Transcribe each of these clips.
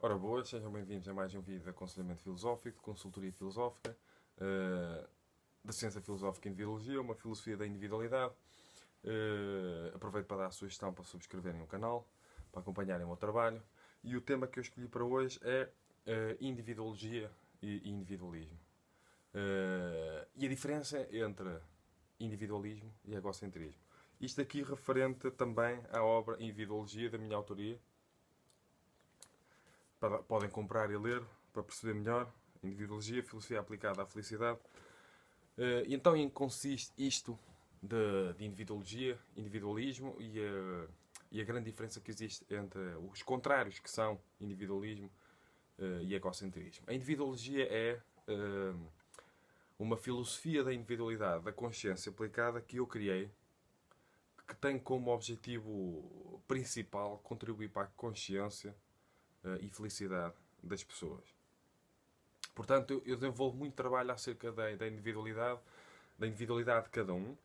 Ora boas, sejam bem-vindos a mais um vídeo de aconselhamento filosófico, de consultoria filosófica, uh, da ciência filosófica e individualismo, uma filosofia da individualidade. Uh, aproveito para dar a sugestão para subscreverem o canal, para acompanharem o meu trabalho. E o tema que eu escolhi para hoje é uh, e individualismo. e a diferença entre individualismo e egocentrismo. Isto aqui referente também à obra Individuologia, da minha autoria, podem comprar e ler para perceber melhor. Individuologia, filosofia aplicada à felicidade. Eh, e então em que consiste isto de, de individualismo e a, eh, e a, grande diferença que existe entre os contrários que são individualismo eh, e egocentrismo. A individuologia é uma filosofia da individualidade, da consciência aplicada que eu criei, que tem como objetivo principal contribuir para a consciência eh, e felicidade das pessoas. Portanto, eu, eu desenvolvo muito trabalho acerca da, da, individualidade, da individualidade de cada um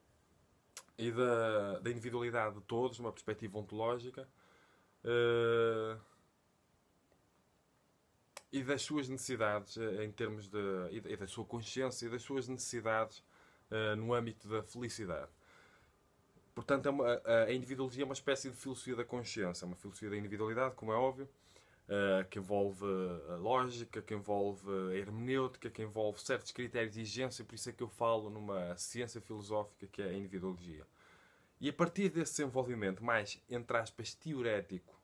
e da, da individualidade de todos, numa perspectiva ontológica, uh, e das suas necessidades eh, em termos de e da sua consciência e das suas necessidades uh, no âmbito da felicidade. Portanto, é a, a é uma espécie de filosofia da consciência, é uma filosofia da individualidade, como é óbvio, eh, que envolve a lógica, que envolve a hermenêutica, que envolve certos critérios de exigência, por isso é que eu falo numa ciência filosófica que é a individologia. E a partir desse desenvolvimento mais, entre aspas, teorético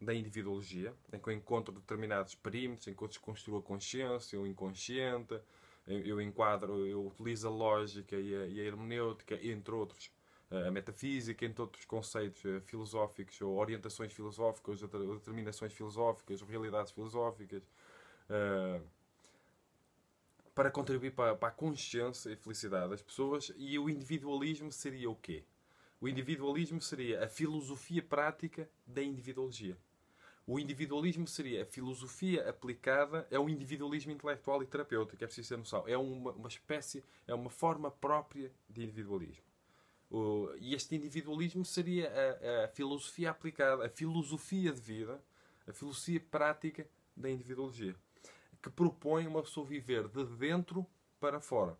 da individologia, em que eu encontro determinados perímetros, em que eu desconstruo a consciência, o inconsciente, eu enquadro, eu utilizo a lógica e a, e a hermenêutica, entre outros a metafísica, entre outros conceitos eh, filosóficos, ou orientações filosóficas, ou determinações filosóficas, ou realidades filosóficas, eh, para contribuir para, a consciência e felicidade das pessoas. E o individualismo seria o quê? O individualismo seria a filosofia prática da individologia. O individualismo seria a filosofia aplicada é um individualismo intelectual e terapêutico, é preciso ter noção. É uma, uma espécie, é uma forma própria de individualismo. O, e este individualismo seria a, a, filosofia aplicada, a filosofia de vida, a filosofia prática da individuologia, que propõe uma pessoa viver de dentro para fora,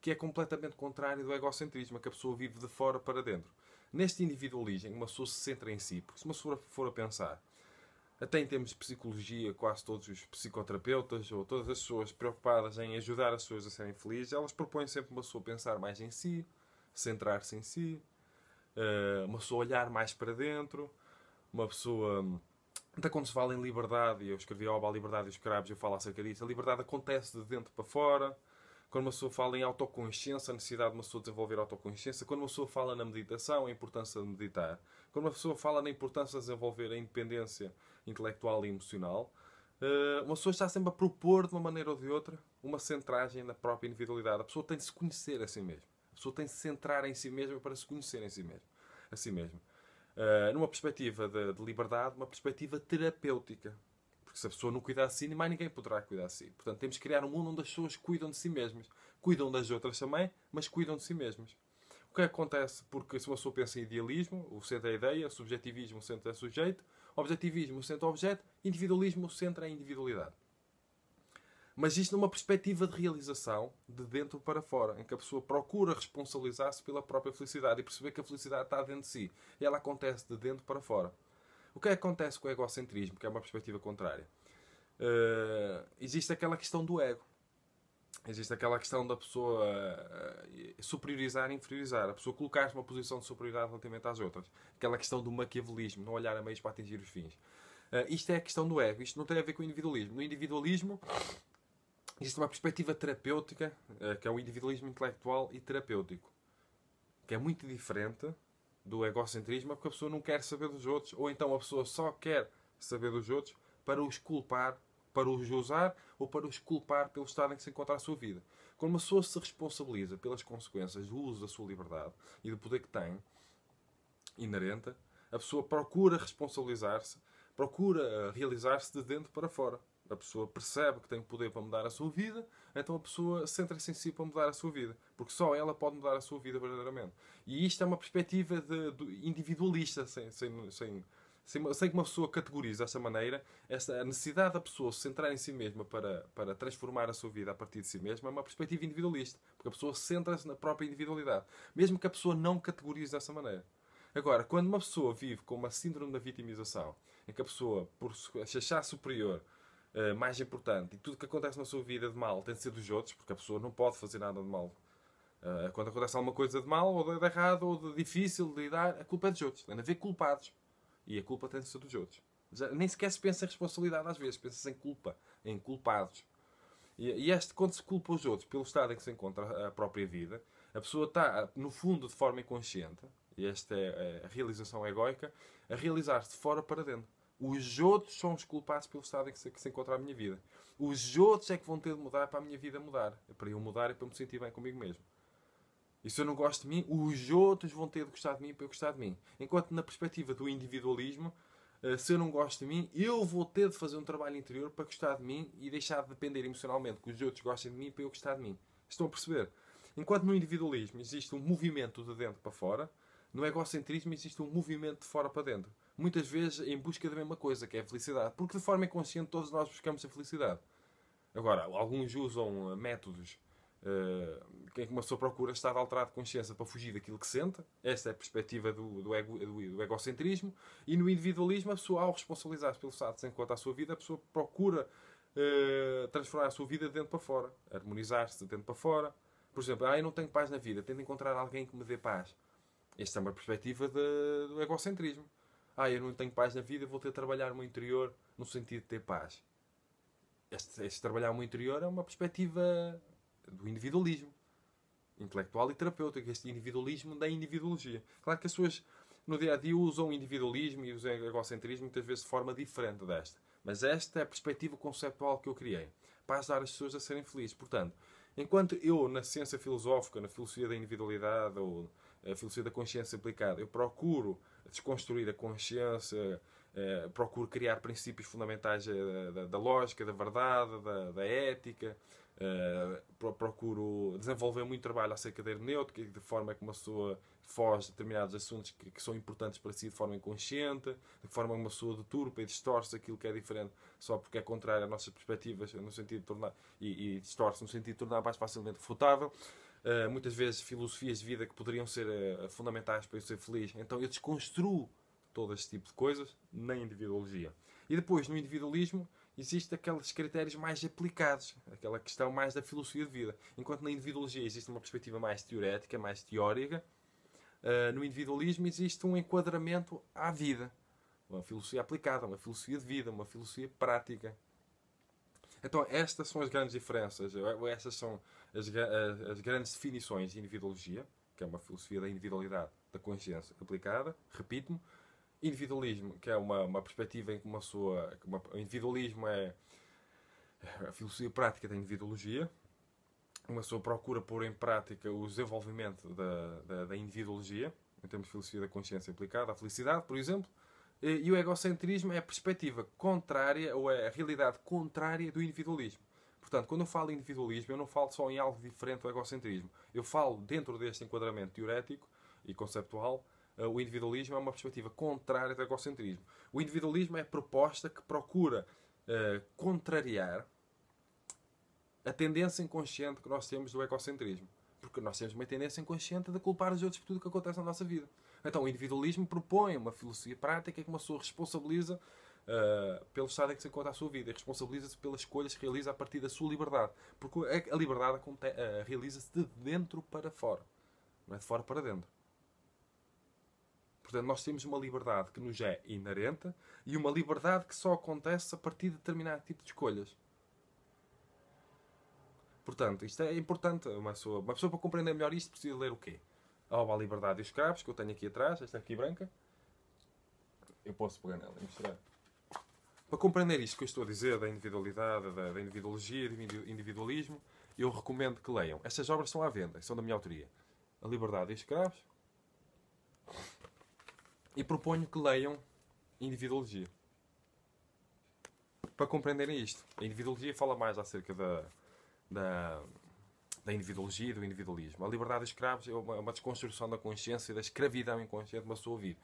que é completamente contrário do egocentrismo, que a pessoa vive de fora para dentro. Neste individualismo, uma pessoa se centra em si, porque se uma pessoa for a pensar, até em termos de psicologia, quase todos os psicoterapeutas ou todas as pessoas preocupadas em ajudar as pessoas a serem felizes, elas propõem sempre uma pessoa pensar mais em si, centrar-se em si, eh, uma pessoa olhar mais para dentro, uma pessoa. Hum, até quando se fala em liberdade, e eu escrevi a obra A Liberdade e os Crabos, eu falo acerca disso, a liberdade acontece de dentro para fora. Quando uma pessoa fala em autoconsciência, a necessidade de uma pessoa desenvolver autoconsciência. Quando uma pessoa fala na meditação, a importância de meditar. Quando uma pessoa fala na importância de desenvolver a independência intelectual e emocional. Eh, uma pessoa está sempre a propor, de uma maneira ou de outra, uma centragem na própria individualidade. A pessoa tem de se conhecer a si mesma pessoa tem de se centrar em si mesma para se conhecer em si mesmo, a si mesma. Uh, numa perspectiva de, de, liberdade, uma perspectiva terapêutica. Porque se a pessoa não cuidar de si, mais ninguém poderá cuidar de si. Portanto, temos que criar um mundo onde as pessoas cuidam de si mesmas. Cuidam das outras também, mas cuidam de si mesmas. O que é acontece? Porque se uma pessoa pensa em idealismo, o centro é a ideia, subjetivismo, o centro é o sujeito, objetivismo, o centro é o objeto, individualismo, o centro é a individualidade. Mas isto numa perspectiva de realização de dentro para fora, em que a pessoa procura responsabilizar-se pela própria felicidade e perceber que a felicidade está dentro de si. E ela acontece de dentro para fora. O que é acontece com o egocentrismo, que é uma perspectiva contrária? Uh, existe aquela questão do ego. Existe aquela questão da pessoa eh, superiorizar e inferiorizar. A pessoa colocar-se numa posição de superioridade relativamente às outras. Aquela questão do maquiavelismo, não olhar a meios para atingir os fins. Uh, isto é a questão do ego. Isto não tem a ver com o individualismo. No individualismo, existe uma perspectiva terapêutica, eh, que é o individualismo intelectual e terapêutico, que é muito diferente do egocentrismo, porque a pessoa não quer saber dos outros, ou então a pessoa só quer saber dos outros para os culpar, para os usar ou para os culpar pelo estado em que se encontra a sua vida. Quando uma pessoa se responsabiliza pelas consequências do uso da sua liberdade e do poder que tem, inerente, a pessoa procura responsabilizar-se, procura eh, realizar-se de dentro para fora a pessoa percebe que tem o poder para mudar a sua vida, então a pessoa centra-se em si para mudar a sua vida. Porque só ela pode mudar a sua vida verdadeiramente. E isto é uma perspectiva de, de individualista, sem, sem, sem, sem, que uma pessoa categorize dessa maneira. Essa, a necessidade da pessoa se centrar em si mesma para, para transformar a sua vida a partir de si mesma é uma perspectiva individualista. Porque a pessoa centra-se na própria individualidade. Mesmo que a pessoa não categorize dessa maneira. Agora, quando uma pessoa vive com uma síndrome da vitimização, em que a pessoa, por se achar superior eh, mais importante. E tudo que acontece na sua vida de mal tem de ser dos outros, porque a pessoa não pode fazer nada de mal. Uh, quando acontece alguma coisa de mal, ou de errado, ou de difícil de lidar, a culpa é dos outros. Tem de haver culpados. E a culpa tem de ser dos outros. Já, nem sequer se pensa em responsabilidade às vezes, pensa-se em culpa, em culpados. E, e este, quando se culpa os outros pelo estado em que se encontra a própria vida, a pessoa está, no fundo, de forma inconsciente, e esta é, é a realização egoica, a realizar-se de fora para dentro. Os outros são os culpados pelo estado em que se, que se encontra a minha vida. Os outros é que vão ter de mudar para a minha vida mudar. É para eu mudar e para eu me sentir bem comigo mesmo. E se eu não gosto de mim, os outros vão ter de gostar de mim para eu gostar de mim. Enquanto na perspectiva do individualismo, eh, se eu não gosto de mim, eu vou ter de fazer um trabalho interior para gostar de mim e deixar de depender emocionalmente que os outros gostem de mim para eu gostar de mim. Estão a perceber? Enquanto no individualismo existe um movimento de dentro para fora, no egocentrismo existe um movimento de fora para dentro muitas vezes em busca da mesma coisa, que é a felicidade. Porque de forma inconsciente todos nós buscamos a felicidade. Agora, alguns usam eh, métodos uh, em que uma pessoa procura estar de alterado de consciência para fugir daquilo que sente. Esta é a perspectiva do, do, ego, do, do egocentrismo. E no individualismo, a pessoa, ao responsabilizar-se pelo status enquanto à sua vida, a pessoa procura uh, transformar a sua vida de dentro para fora, harmonizar-se de dentro para fora. Por exemplo, ah, eu não tenho paz na vida, tento encontrar alguém que me dê paz. Esta é uma perspectiva de, do egocentrismo ah, eu não tenho paz na vida, vou ter de trabalhar o meu interior no sentido de ter paz. Este, este trabalhar o meu interior é uma perspectiva do individualismo intelectual e terapêutico. este individualismo da individologia. Claro que as pessoas no dia a dia usam o individualismo e usam o egocentrismo muitas vezes de forma diferente desta. Mas esta é a perspectiva conceptual que eu criei para ajudar as pessoas a serem felizes. Portanto, enquanto eu, na ciência filosófica, na filosofia da individualidade ou na filosofia da consciência aplicada, eu procuro desconstruir a consciência, eh, procuro criar princípios fundamentais da, eh, da, da lógica, da verdade, da, da ética. Eh, procuro desenvolver muito trabalho acerca da hermenêutica, de forma que uma pessoa foge de determinados assuntos que, que, são importantes para si de forma inconsciente, de forma que uma pessoa deturpa e distorce aquilo que é diferente só porque é contrário às nossas perspectivas, no sentido de tornar, e, e distorce no sentido de tornar mais facilmente refutável. Eh, muitas vezes filosofias de vida que poderiam ser eh, fundamentais para eu ser feliz. Então eu desconstruo todo este tipo de coisas na individuologia. E depois, no individualismo, existem aqueles critérios mais aplicados, aquela questão mais da filosofia de vida. Enquanto na individuologia existe uma perspectiva mais teorética, mais teórica, eh, no individualismo existe um enquadramento à vida. Uma filosofia aplicada, uma filosofia de vida, uma filosofia prática. Então, estas são as grandes diferenças, essas são as, as, as grandes definições de individologia, que é uma filosofia da individualidade da consciência aplicada, repito-me. Individualismo, que é uma, uma perspectiva em que uma pessoa. Uma, individualismo é, é, a filosofia prática da individologia, Uma pessoa procura pôr em prática o desenvolvimento da, da, da individuologia, em termos de filosofia da consciência aplicada a felicidade, por exemplo eh, e o egocentrismo é a perspectiva contrária, ou é a realidade contrária do individualismo. Portanto, quando eu falo individualismo, eu não falo só em algo diferente do egocentrismo. Eu falo dentro deste enquadramento teorético e conceptual, eh, o individualismo é uma perspectiva contrária do egocentrismo. O individualismo é a proposta que procura uh, contrariar a tendência inconsciente que nós temos do egocentrismo. Porque nós temos uma tendência inconsciente de culpar os outros por tudo o que acontece na nossa vida. Então, o individualismo propõe uma filosofia prática que uma pessoa responsabiliza uh, pelo estado em que se encontra a sua vida e responsabiliza-se pelas escolhas que realiza a partir da sua liberdade. Porque a liberdade uh, realiza-se de dentro para fora, não é de fora para dentro. Portanto, nós temos uma liberdade que nos é inerente e uma liberdade que só acontece a partir de determinado tipo de escolhas. Portanto, isto é importante. Uma pessoa, uma pessoa para compreender melhor isto precisa ler o quê? Oh, a obra Liberdade e os Cravos, que eu tenho aqui atrás, esta aqui branca. Eu posso pegar nela e mostrar. Para compreender isto que eu estou a dizer da individualidade, da, da individuologia, do individualismo, eu recomendo que leiam. Estas obras são à venda, são da minha autoria. A Liberdade e os Cravos. E proponho que leiam Individuologia. Para compreenderem isto. A Individuologia fala mais acerca da, da da individualidade e do individualismo. A liberdade dos escravos é uma, é uma desconstrução da consciência e da escravidão inconsciente de uma pessoa vive.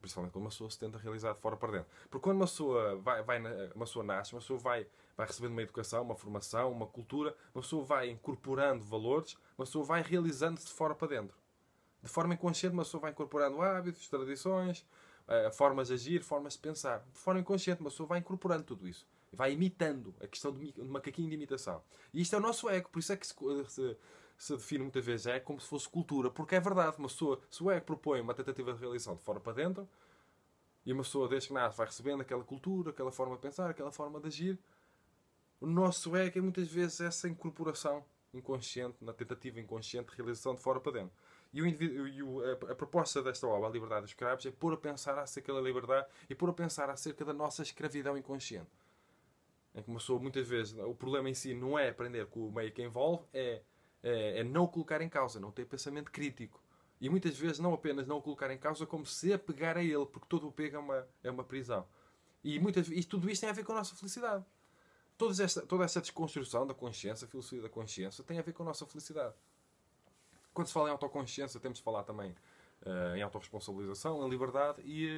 Principalmente quando uma pessoa se tenta realizar de fora para dentro. Porque quando uma pessoa, vai, vai, uma pessoa nasce, uma pessoa vai, vai recebendo uma educação, uma formação, uma cultura, uma pessoa vai incorporando valores, uma pessoa vai realizando-se de fora para dentro. De forma inconsciente, uma pessoa vai incorporando hábitos, tradições, eh, formas de agir, formas de pensar. De forma inconsciente, uma pessoa vai incorporando tudo isso vai imitando a questão do macaquinho de imitação. E isto é o nosso ego, por isso é que se, se, se define muitas vezes é como se fosse cultura, porque é verdade, uma pessoa, se o ego propõe uma tentativa de realização de fora para dentro, e uma pessoa desde que nasce vai recebendo aquela cultura, aquela forma de pensar, aquela forma de agir, o nosso ego é muitas vezes essa incorporação inconsciente, na tentativa inconsciente de realização de fora para dentro. E, o e o, a, a, proposta desta obra, A Liberdade dos Escravos, é pôr a pensar acerca da liberdade e pôr a pensar acerca da nossa escravidão inconsciente em que uma pessoa muitas vezes o problema em si não é aprender com o meio que envolve, é, é, é, não colocar em causa, não ter pensamento crítico. E muitas vezes não apenas não colocar em causa, como se apegar a ele, porque todo o apego é uma, é uma prisão. E, muitas, e tudo isto tem a ver com a nossa felicidade. Toda essa, toda essa desconstrução da consciência, a filosofia da consciência, tem a ver com a nossa felicidade. Quando se fala em autoconsciência, temos de falar também uh, em autorresponsabilização, em liberdade e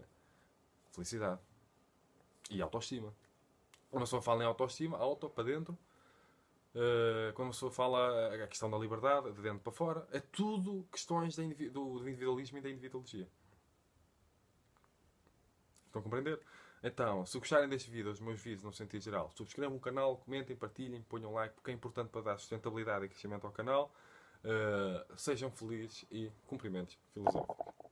uh, felicidade. E autoestima. Quando a pessoa fala em autoestima, auto para dentro. Uh, quando a pessoa fala a questão da liberdade, de dentro para fora. É tudo questões do, do individualismo e da individuologia. Estão a compreender? Então, se gostarem deste vídeo, dos meus vídeos no sentido geral, subscrevam o canal, comentem, partilhem, ponham like, porque é importante para dar sustentabilidade e crescimento ao canal. Uh, sejam felizes e cumprimentos filosóficos.